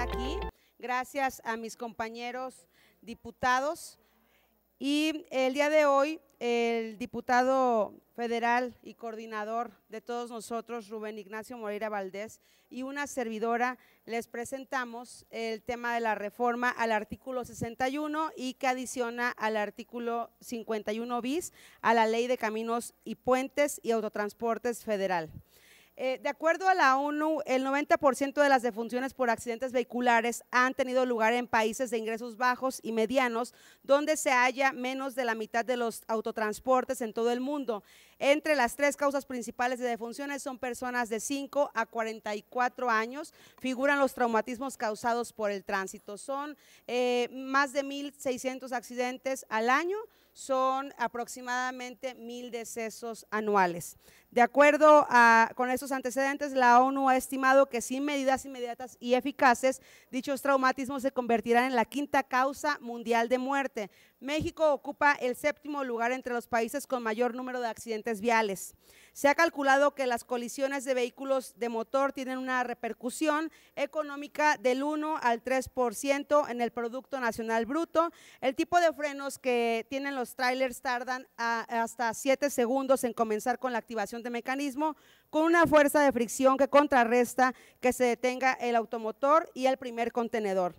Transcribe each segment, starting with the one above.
aquí. Gracias a mis compañeros diputados. Y el día de hoy, el diputado federal y coordinador de todos nosotros, Rubén Ignacio Moreira Valdés, y una servidora, les presentamos el tema de la reforma al artículo 61 y que adiciona al artículo 51 bis a la Ley de Caminos y Puentes y Autotransportes Federal. Eh, de acuerdo a la ONU, el 90% de las defunciones por accidentes vehiculares han tenido lugar en países de ingresos bajos y medianos, donde se halla menos de la mitad de los autotransportes en todo el mundo. Entre las tres causas principales de defunciones son personas de 5 a 44 años, figuran los traumatismos causados por el tránsito. Son eh, más de 1.600 accidentes al año, son aproximadamente 1.000 decesos anuales. De acuerdo con esos antecedentes, la ONU ha estimado que sin medidas inmediatas y eficaces, dichos traumatismos se convertirán en la quinta causa mundial de muerte. México ocupa el séptimo lugar entre los países con mayor número de accidentes viales. Se ha calculado que las colisiones de vehículos de motor tienen una repercusión económica del 1 al 3% en el Producto Nacional Bruto. El tipo de frenos que tienen los trailers tardan hasta 7 segundos en comenzar con la activación de mecanismo con una fuerza de fricción que contrarresta que se detenga el automotor y el primer contenedor.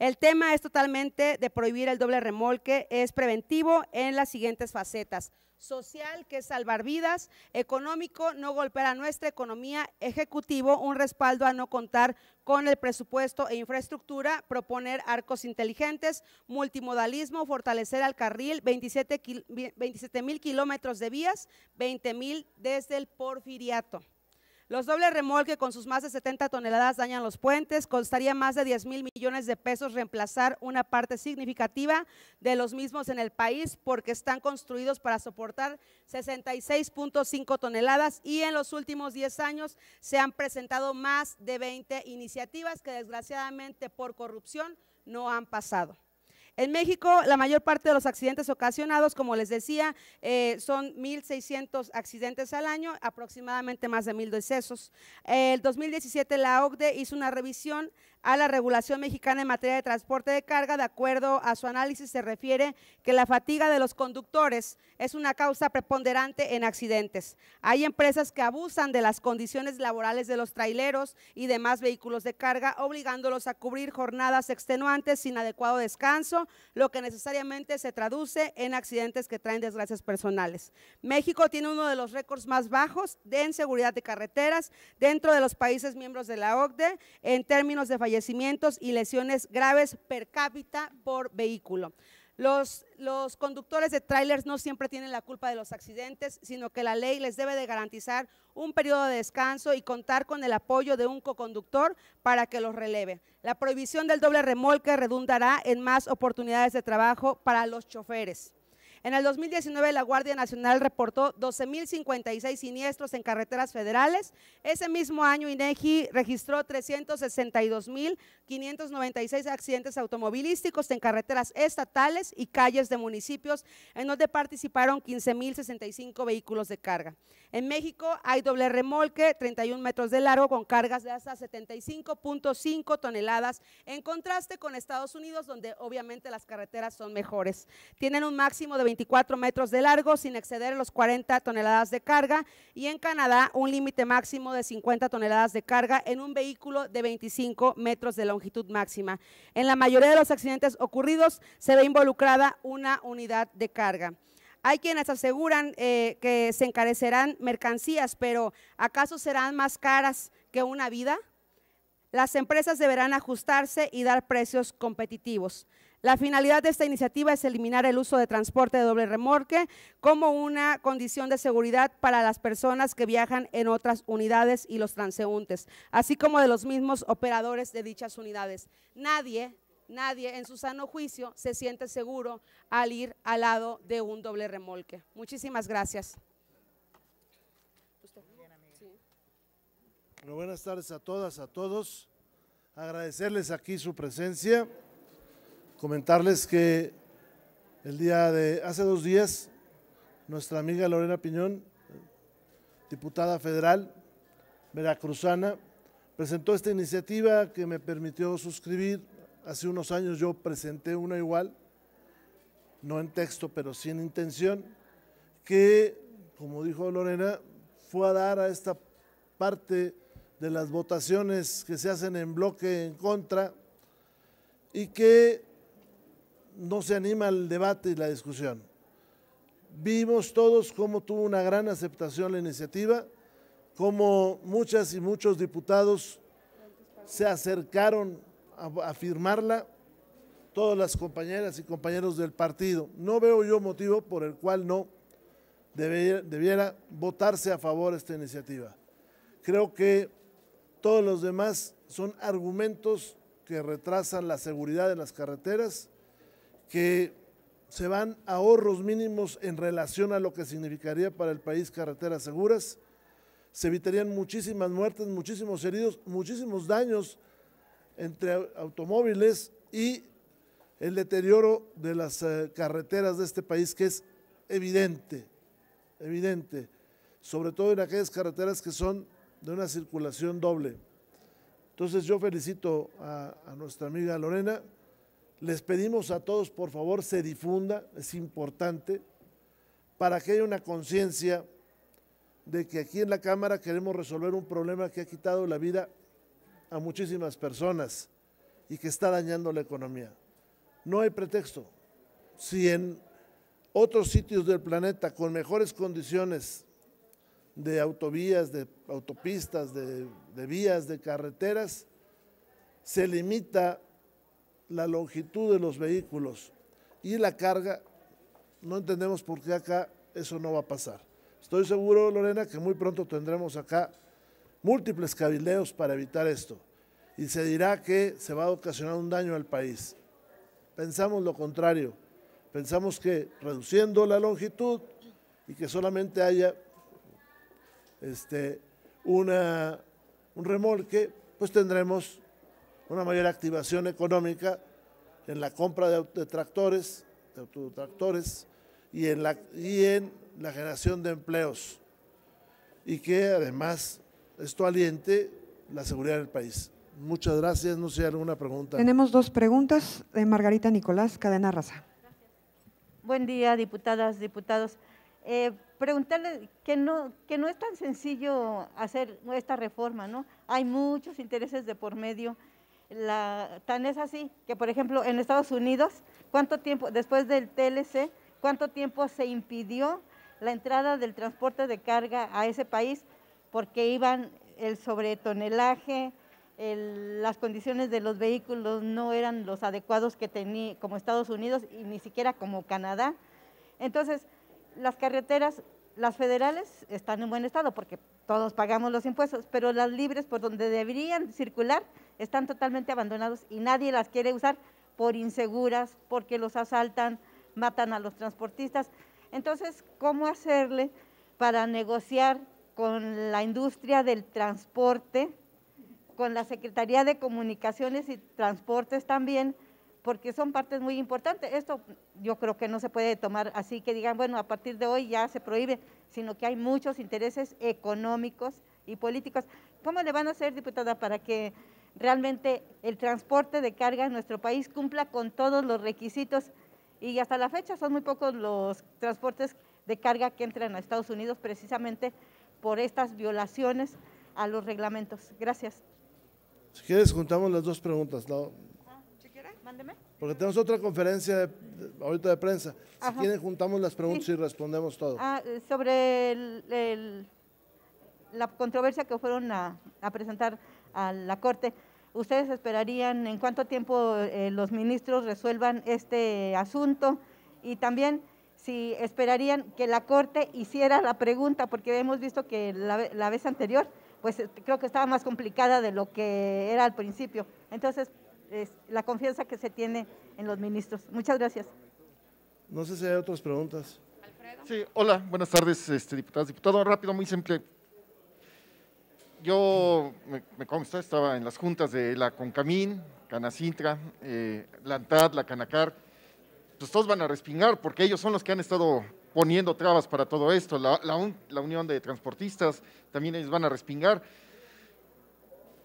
El tema es totalmente de prohibir el doble remolque, es preventivo en las siguientes facetas social, que es salvar vidas, económico, no golpear a nuestra economía, ejecutivo, un respaldo a no contar con el presupuesto e infraestructura, proponer arcos inteligentes, multimodalismo, fortalecer al carril, 27 mil kilómetros de vías, 20 mil desde el porfiriato. Los dobles remolques con sus más de 70 toneladas dañan los puentes. Costaría más de 10 mil millones de pesos reemplazar una parte significativa de los mismos en el país porque están construidos para soportar 66.5 toneladas y en los últimos 10 años se han presentado más de 20 iniciativas que desgraciadamente por corrupción no han pasado. En México, la mayor parte de los accidentes ocasionados, como les decía, eh, son 1.600 accidentes al año, aproximadamente más de 1.000 decesos. El 2017 la OCDE hizo una revisión a la regulación mexicana en materia de transporte de carga. De acuerdo a su análisis, se refiere que la fatiga de los conductores es una causa preponderante en accidentes. Hay empresas que abusan de las condiciones laborales de los traileros y demás vehículos de carga, obligándolos a cubrir jornadas extenuantes sin adecuado descanso lo que necesariamente se traduce en accidentes que traen desgracias personales. México tiene uno de los récords más bajos de inseguridad de carreteras dentro de los países miembros de la OCDE en términos de fallecimientos y lesiones graves per cápita por vehículo. Los, conductores de trailers no siempre tienen la culpa de los accidentes, sino que la ley les debe de garantizar un periodo de descanso y contar con el apoyo de un coconductor para que los releve. La prohibición del doble remolque redundará en más oportunidades de trabajo para los choferes. En el 2019 la Guardia Nacional reportó 12.056 siniestros en carreteras federales. Ese mismo año INEGI registró 362.596 accidentes automovilísticos en carreteras estatales y calles de municipios en donde participaron 15.065 vehículos de carga. En México hay doble remolque, 31 metros de largo con cargas de hasta 75.5 toneladas, en contraste con Estados Unidos donde obviamente las carreteras son mejores. Tienen un máximo de 24 metros de largo sin exceder los 40 toneladas de carga y en Canadá un límite máximo de 50 toneladas de carga en un vehículo de 25 metros de longitud máxima. En la mayoría de los accidentes ocurridos se ve involucrada una unidad de carga. Hay quienes aseguran eh, que se encarecerán mercancías, pero ¿acaso serán más caras que una vida? Las empresas deberán ajustarse y dar precios competitivos. La finalidad de esta iniciativa es eliminar el uso de transporte de doble remolque como una condición de seguridad para las personas que viajan en otras unidades y los transeúntes, así como de los mismos operadores de dichas unidades. Nadie, nadie en su sano juicio se siente seguro al ir al lado de un doble remolque. Muchísimas gracias. buenas tardes a todas, a todos. Agradecerles aquí su presencia comentarles que el día de hace dos días, nuestra amiga Lorena Piñón, diputada federal veracruzana, presentó esta iniciativa que me permitió suscribir. Hace unos años yo presenté una igual, no en texto, pero sin intención, que, como dijo Lorena, fue a dar a esta parte de las votaciones que se hacen en bloque en contra y que no se anima el debate y la discusión. Vimos todos cómo tuvo una gran aceptación la iniciativa, cómo muchas y muchos diputados se acercaron a, firmarla, todas las compañeras y compañeros del partido. No veo yo motivo por el cual no debiera, debiera votarse a favor esta iniciativa. Creo que todos los demás son argumentos que retrasan la seguridad de las carreteras que se van ahorros mínimos en relación a lo que significaría para el país carreteras seguras. Se evitarían muchísimas muertes, muchísimos heridos, muchísimos daños entre automóviles y el deterioro de las eh, carreteras de este país que es evidente, evidente, sobre todo en aquellas carreteras que son de una circulación doble. Entonces yo felicito a, a nuestra amiga Lorena. Les pedimos a todos, por favor, se difunda, es importante, para que haya una conciencia de que aquí en la Cámara queremos resolver un problema que ha quitado la vida a muchísimas personas y que está dañando la economía. No hay pretexto. Si en otros sitios del planeta con mejores condiciones de autovías, de autopistas, de, vías, de carreteras, se limita la longitud de los vehículos y la carga, no entendemos por qué acá eso no va a pasar. Estoy seguro, Lorena, que muy pronto tendremos acá múltiples cabileos para evitar esto y se dirá que se va a ocasionar un daño al país. Pensamos lo contrario, pensamos que reduciendo la longitud y que solamente haya este, una, un remolque, pues tendremos una mayor activación económica en la compra de, tractores, autotractores y en, la, y en la generación de empleos. Y que además esto aliente la seguridad del país. Muchas gracias. No sé, alguna pregunta. Tenemos dos preguntas de Margarita Nicolás, Cadena Raza. Buen día, diputadas, diputados. Eh, preguntarle que no, que no es tan sencillo hacer esta reforma, ¿no? Hay muchos intereses de por medio tan es así que, por ejemplo, en Estados Unidos, ¿cuánto tiempo, después del TLC, cuánto tiempo se impidió la entrada del transporte de carga a ese país? Porque iban el sobretonelaje, las condiciones de los vehículos no eran los adecuados que tenía como Estados Unidos y ni siquiera como Canadá. Entonces, las carreteras, las federales están en buen estado porque todos pagamos los impuestos, pero las libres por donde deberían circular están totalmente abandonados y nadie las quiere usar por inseguras, porque los asaltan, matan a los transportistas. Entonces, ¿cómo hacerle para negociar con la industria del transporte, con la Secretaría de Comunicaciones y Transportes también? Porque son partes muy importantes. Esto yo creo que no se puede tomar así que digan, bueno, a partir de hoy ya se prohíbe, sino que hay muchos intereses económicos y políticos. ¿Cómo le van a hacer, diputada, para que realmente el transporte de carga en nuestro país cumpla con todos los requisitos y hasta la fecha son muy pocos los transportes de carga que entran a Estados Unidos precisamente por estas violaciones a los reglamentos. Gracias. Si quieres, juntamos las dos preguntas. ¿no? Ah, si mándeme. Porque tenemos otra conferencia ahorita de prensa. Si quieren, juntamos las preguntas y respondemos todo. Ah, sobre la controversia que fueron a, a presentar a la Corte. ¿Ustedes esperarían en cuánto tiempo eh, los ministros resuelvan este asunto? Y también si esperarían que la Corte hiciera la pregunta, porque hemos visto que la, vez anterior, pues eh, creo que estaba más complicada de lo que era al principio. Entonces, es la confianza que se tiene en los ministros. Muchas gracias. No sé si hay otras preguntas. Alfredo. Sí, hola, buenas tardes, este, diputadas, diputado. Rápido, muy simple yo me, consta, estaba en las juntas de la Concamín, Canacintra, eh, la la Canacar, pues todos van a respingar porque ellos son los que han estado poniendo trabas para todo esto, la, la Unión de Transportistas, también ellos van a respingar.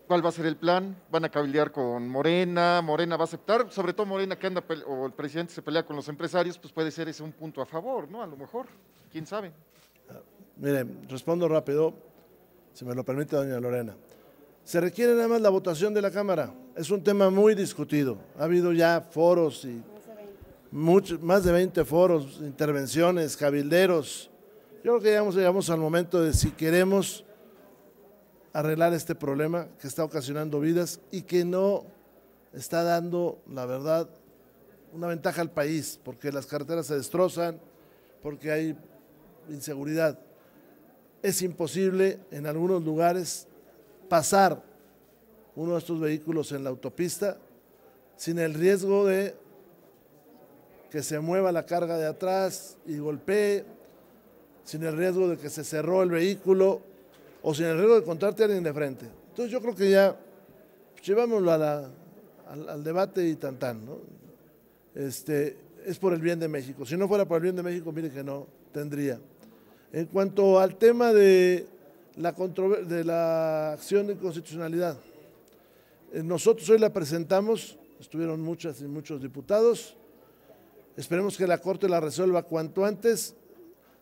¿Cuál va a ser el plan? ¿Van a cabildear con Morena? ¿Morena va a aceptar? Sobre todo Morena que anda, o el presidente se pelea con los empresarios, pues puede ser ese un punto a favor, ¿no? A lo mejor, quién sabe. Ah, Mire, respondo rápido si me lo permite doña Lorena. Se requiere nada más la votación de la Cámara. Es un tema muy discutido. Ha habido ya foros y más de 20 foros, intervenciones, cabilderos. Yo creo que llegamos, llegamos al momento de si queremos arreglar este problema que está ocasionando vidas y que no está dando, la verdad, una ventaja al país, porque las carreteras se destrozan, porque hay inseguridad es imposible en algunos lugares pasar uno de estos vehículos en la autopista sin el riesgo de que se mueva la carga de atrás y golpee, sin el riesgo de que se cerró el vehículo o sin el riesgo de encontrarte a alguien de frente. Entonces yo creo que ya pues, llevámoslo al, debate y tantán, ¿no? Este, es por el bien de México. Si no fuera por el bien de México, mire que no tendría. En cuanto al tema de la, de la acción de inconstitucionalidad, eh, nosotros hoy la presentamos, estuvieron muchas y muchos diputados, esperemos que la Corte la resuelva cuanto antes,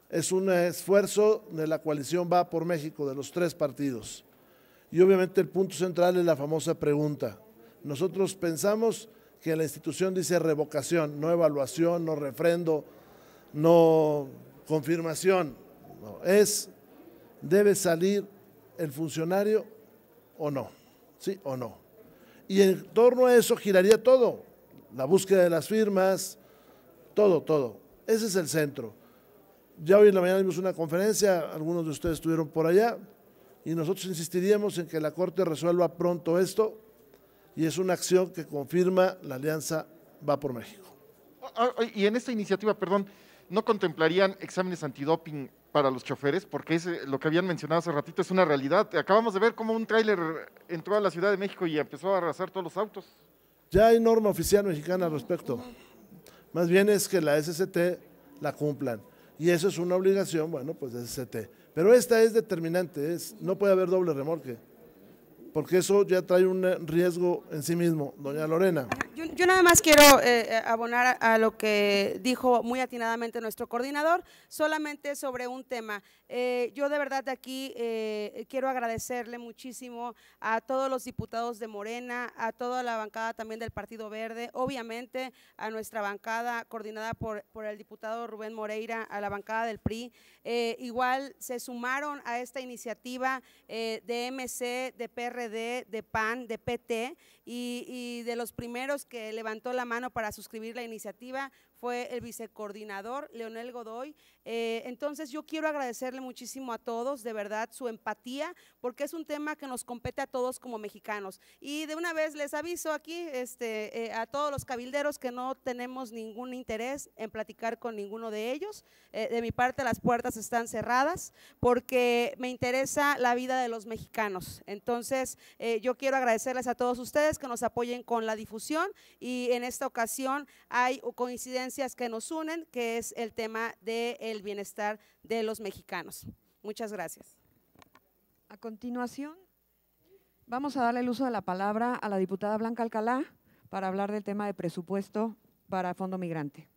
es un esfuerzo de la coalición Va por México, de los tres partidos. Y obviamente el punto central es la famosa pregunta. Nosotros pensamos que la institución dice revocación, no evaluación, no refrendo, no confirmación es, debe salir el funcionario o no, ¿sí o no? Y en torno a eso giraría todo, la búsqueda de las firmas, todo, todo. Ese es el centro. Ya hoy en la mañana vimos una conferencia, algunos de ustedes estuvieron por allá, y nosotros insistiríamos en que la Corte resuelva pronto esto, y es una acción que confirma la alianza Va por México. Ah, ah, y en esta iniciativa, perdón, ¿no contemplarían exámenes antidoping para los choferes, porque es lo que habían mencionado hace ratito es una realidad. Acabamos de ver cómo un tráiler entró a la Ciudad de México y empezó a arrasar todos los autos. Ya hay norma oficial mexicana al respecto. Más bien es que la SCT la cumplan. Y eso es una obligación, bueno, pues de SCT. Pero esta es determinante, es, no puede haber doble remolque porque eso ya trae un eh, riesgo en sí mismo. Doña Lorena. Yo, nada más quiero eh, eh, abonar a, lo que dijo muy atinadamente nuestro coordinador, solamente sobre un tema. yo de verdad de aquí quiero agradecerle muchísimo a todos los diputados de Morena, a toda la bancada también del Partido Verde, obviamente a nuestra bancada coordinada por, por el diputado Rubén Moreira, a la bancada del PRI. igual se sumaron a esta iniciativa de MC, de PR de PAN, de PT y de los primeros que levantó la mano para suscribir la iniciativa fue el vicecoordinador, Leonel Godoy. Eh, entonces yo quiero agradecerle muchísimo a todos, de verdad, su empatía, porque es un tema que nos compete a todos como mexicanos. Y de una vez les aviso aquí este, eh, a todos los cabilderos que no tenemos ningún interés en platicar con ninguno de ellos. Eh, de mi parte las puertas están cerradas porque me interesa la vida de los mexicanos. Entonces yo quiero agradecerles a todos ustedes que nos apoyen con la difusión y en esta ocasión hay coincidencia que nos unen, que es el tema del bienestar de los mexicanos. Muchas gracias. A continuación, vamos a darle el uso de la palabra a la diputada Blanca Alcalá para hablar del tema de presupuesto para Fondo Migrante.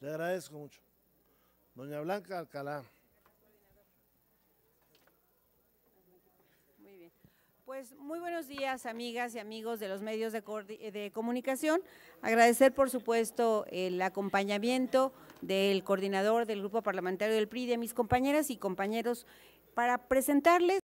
Le agradezco mucho. Doña Blanca Alcalá. Muy bien. Pues muy buenos días, amigas y amigos de los medios de, comunicación. Agradecer, por supuesto, el acompañamiento del coordinador del Grupo Parlamentario del PRI, de mis compañeras y compañeros, para presentarles.